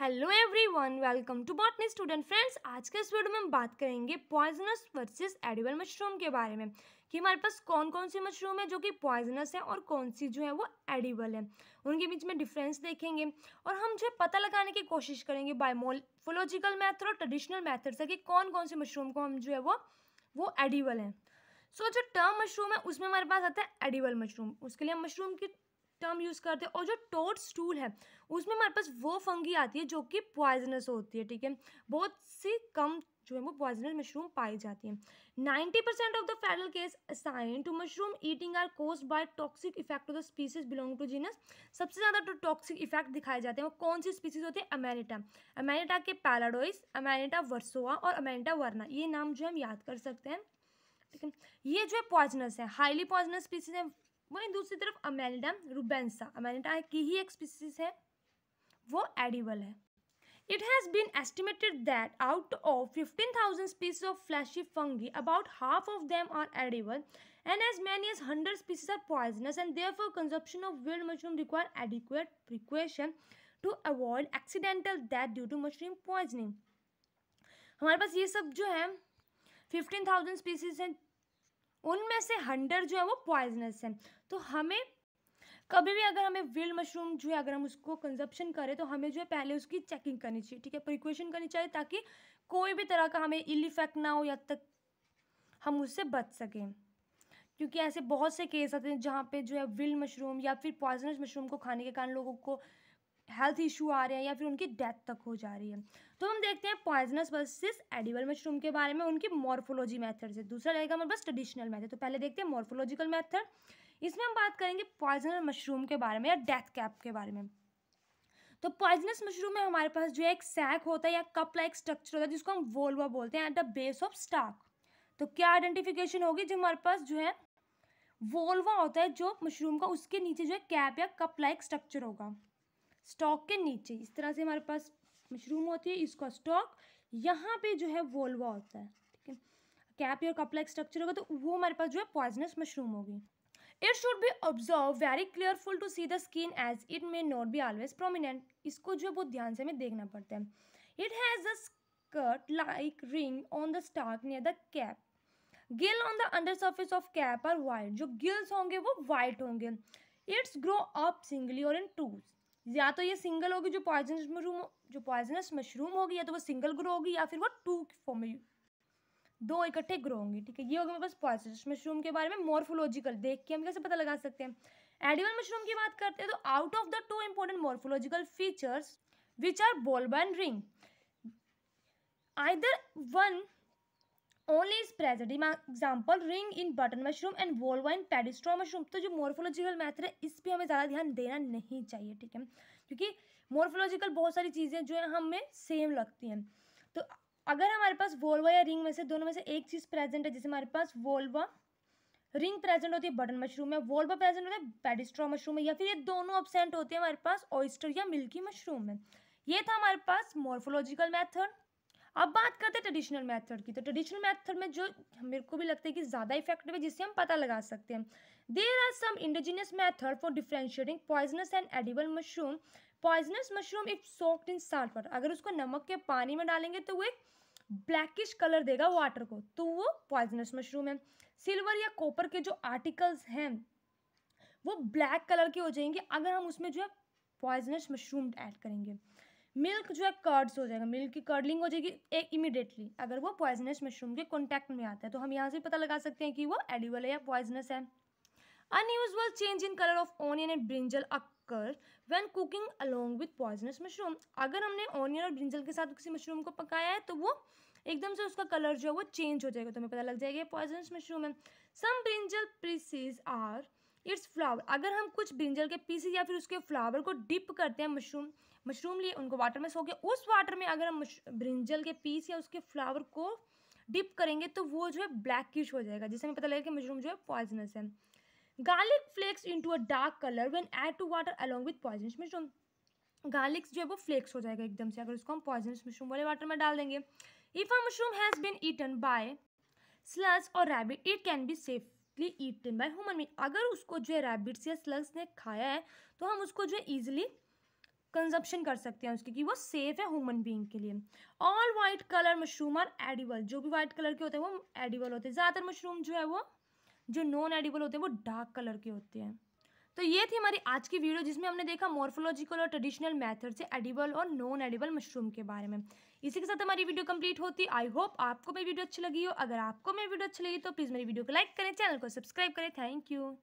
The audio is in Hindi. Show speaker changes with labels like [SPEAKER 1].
[SPEAKER 1] Hello everyone welcome to botany student friends आज के इस वीडियो में हम बात करेंगे पॉइजनस वर्सेस एडिबल मशरूम के बारे में कि हमारे पास कौन कौन सी मशरूम है जो कि पॉइजनस है और कौन सी जो है वो एडिबल है उनके बीच में डिफरेंस देखेंगे और हम जो है पता लगाने की कोशिश करेंगे बायोमोफोलॉजिकल मैथड और ट्रेडिशनल मैथड से कि कौन कौन से मशरूम को हम जो है वो वो एडिबल हैं सो so, जो टर्म मशरूम है उसमें हमारे पास आता है एडिबल मशरूम उसके लिए हम मशरूम की टर्म यूज़ करते हैं और जो टोट स्टूल है उसमें हमारे पास वो फंगी आती है जो कि पॉइजनस होती है ठीक है बहुत सी कम जो है वो पॉइजनस मशरूम पाई जाती है ninety percent of the federal case assign to mushroom eating are cause by toxic effect of the species belong to genus सबसे ज़्यादा जो टॉक्सिक इफेक्ट दिखाए जाते हैं वो कौन सी स्पीसीज होती है अमेनिटा अमेनिटा के पैलाडोइस अमेनिटा वर्सोआ और अमेनिटा वर्ना ये नाम जो हम याद कर सकते हैं ठीक है ये जो है पॉइजनस है हाईली पॉइजनस स्पीसीज है वहीं दूसरी तरफ अमेलिडा रुबेंसा अमेलिडा की ही एक स्पीसीज है वो एडिबल है It has been estimated that out of 15,000 species of fleshy fungi, about half of them are edible and as many as 100 species are poisonous and therefore consumption of wild mushroom require adequate precaution to avoid accidental death due to mushroom poisoning. हमारे पास ये सब जो है 15,000 species हैं उनमें से हंड्रेड जो है वो पॉइजनस है तो हमें कभी भी अगर हमें विल्ड मशरूम जो है अगर हम उसको कंजप्शन करें तो हमें जो है पहले उसकी चेकिंग करनी चाहिए ठीक है प्रिक्वेशन करनी चाहिए ताकि कोई भी तरह का हमें इल इफेक्ट ना हो या तक हम उससे बच सकें क्योंकि ऐसे बहुत से केस आते हैं जहाँ पे जो है विल्ड मशरूम या फिर पॉइजनस मशरूम को खाने के कारण लोगों को हेल्थ इशू आ रहे हैं या फिर उनकी डेथ तक हो जा रही है तो हम देखते हैं पॉइजनस वर्सेस एडिबल मशरूम के बारे में उनकी मॉर्फोलॉजी मेथड से दूसरा रहेगा हमारे पास ट्रेडिशनल मेथड तो पहले देखते हैं मॉर्फोलॉजिकल मेथड इसमें हम बात करेंगे पॉइजनस मशरूम के बारे में या डेथ कैप के बारे में तो पॉइजनस मशरूम में हमारे पास जो है एक सैक होता है या कप लाइक स्ट्रक्चर होता है जिसको हम वोल्वा बोलते हैं at the base of stalk तो क्या आइडेंटिफिकेशन होगी जो हमारे पास जो है वोल्वा होता है जो मशरूम का उसके नीचे जो है कैप या कप लाइक स्ट्रक्चर होगा स्टॉक के नीचे इस तरह से हमारे पास मशरूम होती है इसका स्टॉक यहाँ पे जो है वोल्वा होता है ठीक है कैप या कपला स्ट्रक्चर होगा तो वो हमारे पास जो है पॉइजनस मशरूम होगी it should be observe very carefully to see the skin as it may not be always prominent इसको जो है बहुत ध्यान से हमें देखना पड़ता है it has a skirt like ring on the stalk near the cap gill on the under surface of cap are white जो गिल्स होंगे वो वाइट होंगे इट्स ग्रो अप सिंगली और इन टूज या तो ये सिंगल होगी जो पॉइजनस मशरूम जो पॉइजनस मशरूम होगी या तो वो सिंगल ग्रो होगी या फिर वो टू फॉर्म में दो इकट्ठे ग्रो होंगे ठीक है ये होगा मेरे पास पॉइजनस मशरूम के बारे में मॉर्फोलॉजिकल देख के हम कैसे पता लगा सकते हैं एडिबल मशरूम की बात करते हैं तो out of the two important morphological features which are bulb and ring either one only is present in example ring in button mushroom and volva in paddy straw mushroom तो जो मोरफोलॉजिकल मैथड है इस पर हमें ज़्यादा ध्यान देना नहीं चाहिए ठीक है क्योंकि मोरफोलॉजिकल बहुत सारी चीज़ें जो है हमें सेम लगती हैं तो अगर हमारे पास वोल्वा या रिंग में से दोनों में से एक चीज़ प्रेजेंट है जैसे हमारे पास वोल्वा रिंग प्रेजेंट होती है बटन मशरूम में वोल्वा प्रेजेंट होता है पेडिस्ट्रो मशरूम में या फिर ये दोनों अपसेंट होते हैं हमारे पास ऑयस्टर या मिल्की मशरूम में ये था हमारे पास मॉर्फोलॉजिकल मैथड अब बात करते हैं ट्रेडिशनल मेथड की तो ट्रेडिशनल मेथड में जो मेरे को भी लगता है कि ज़्यादा इफेक्टिव है जिससे हम पता लगा सकते हैं there are some indigenous method for differentiating poisonous and edible mushroom poisonous mushroom if soaked in salt अगर उसको नमक के पानी में डालेंगे तो वो एक ब्लैकिश कलर देगा वाटर को तो वो पॉइजनस मशरूम है सिल्वर या कॉपर के जो आर्टिकल्स हैं वो ब्लैक कलर के हो जाएंगे अगर हम उसमें जो है पॉइजनस मशरूम ऐड करेंगे मिल्क जो है कर्ड्स हो जाएगा मिल्क की कर्डलिंग हो जाएगी एक इमिडिएटली अगर वो पॉइजनस मशरूम के कॉन्टैक्ट में आता है तो हम यहाँ से पता लगा सकते हैं कि वो एडिबल है या पॉइजनस है unusual change in colour of onion and brinjal occur when cooking along with poisonous mushroom अगर हमने ऑनियन और ब्रिंजल के साथ किसी मशरूम को पकाया है तो वो एकदम से उसका कलर जो है वो चेंज हो जाएगा तो हमें पता लग जाएगा पॉइजनस मशरूम है some brinjal pieces or its flower अगर हम कुछ ब्रिंजल के पीसेज या फिर उसके फ्लावर को डिप करते हैं मशरूम मशरूम लिए उनको वाटर में सो के उस वाटर में अगर हम ब्रिंजल के पीस या उसके फ्लावर को डिप करेंगे तो वो जो है ब्लैकिश हो जाएगा जिससे हमें पता लगेगा कि मशरूम जो है पॉइजनस है garlic flakes into a dark colour when add to water along with poisonous mushroom garlics जो है वो फ्लेक्स हो जाएगा एकदम से अगर उसको हम पॉइजनस मशरूम वाले वाटर में डाल देंगे if a mushroom has been eaten by slugs और rabbit it can be safe easily eaten by human being अगर उसको जो है रैबिट्स या स्लग्स ने खाया है तो हम उसको जो है ईजिली कंजप्शन कर सकते हैं उसकी कि वो सेफ है ह्यूमन बींग के लिए all white colour mushroom are edible जो भी वाइट कलर के होते हैं वो एडिबल होते हैं ज़्यादातर मशरूम जो है वो जो नॉन एडिबल होते हैं वो डार्क कलर के होते हैं तो ये थी हमारी आज की वीडियो जिसमें हमने देखा मॉर्फोलॉजिकल और ट्रेडिशनल मेथड से एडिबल और नॉन एडिबल मशरूम के बारे में इसी के साथ हमारी वीडियो कंप्लीट होती आई होप आपको मेरी वीडियो अच्छी लगी हो अगर आपको मेरी वीडियो अच्छी लगी तो प्लीज़ मेरी वीडियो को लाइक करें चैनल को सब्सक्राइब करें थैंक यू